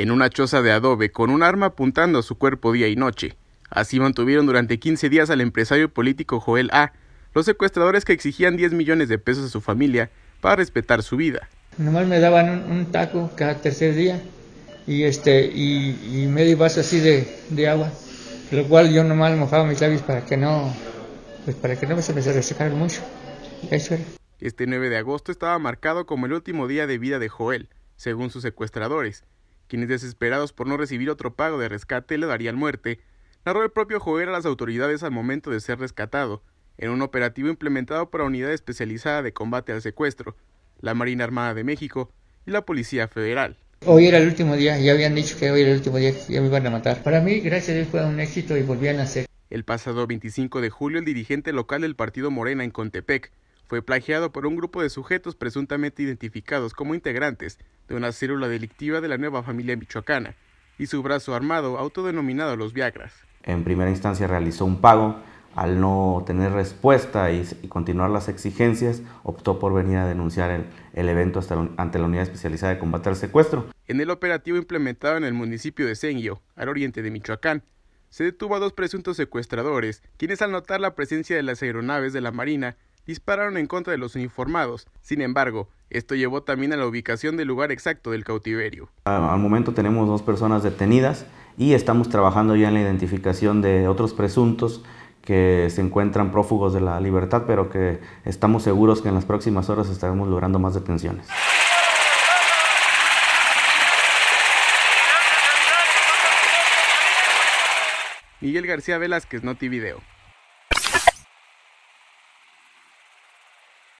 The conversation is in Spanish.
en una choza de adobe con un arma apuntando a su cuerpo día y noche. Así mantuvieron durante 15 días al empresario político Joel A., los secuestradores que exigían 10 millones de pesos a su familia para respetar su vida. Normal me daban un, taco cada tercer día y, este, y, medio vaso así de, agua, lo cual yo normal mojaba mis labios para que no, pues para que no se me resecaran mucho. Eso Este 9 de agosto estaba marcado como el último día de vida de Joel, según sus secuestradores, quienes desesperados por no recibir otro pago de rescate le darían muerte, narró el propio joven a las autoridades al momento de ser rescatado, en un operativo implementado por la Unidad Especializada de Combate al Secuestro, la Marina Armada de México y la Policía Federal. Hoy era el último día, ya habían dicho que hoy era el último día, y ya me iban a matar. Para mí, gracias a Dios, fue un éxito y volvían a nacer. El pasado 25 de julio, el dirigente local del partido Morena en Contepec fue plagiado por un grupo de sujetos presuntamente identificados como integrantes de una célula delictiva de la nueva familia michoacana y su brazo armado autodenominado los Viagras. En primera instancia realizó un pago, al no tener respuesta y, continuar las exigencias, optó por venir a denunciar el, evento ante la Unidad Especializada de Combate al Secuestro. En el operativo implementado en el municipio de Senguio, al oriente de Michoacán, se detuvo a dos presuntos secuestradores, quienes al notar la presencia de las aeronaves de la Marina dispararon en contra de los informados. Sin embargo, esto llevó también a la ubicación del lugar exacto del cautiverio. Ah, al momento tenemos dos personas detenidas y estamos trabajando ya en la identificación de otros presuntos que se encuentran prófugos de la libertad, pero que estamos seguros que en las próximas horas estaremos logrando más detenciones. Miguel García Velázquez, Noti Video.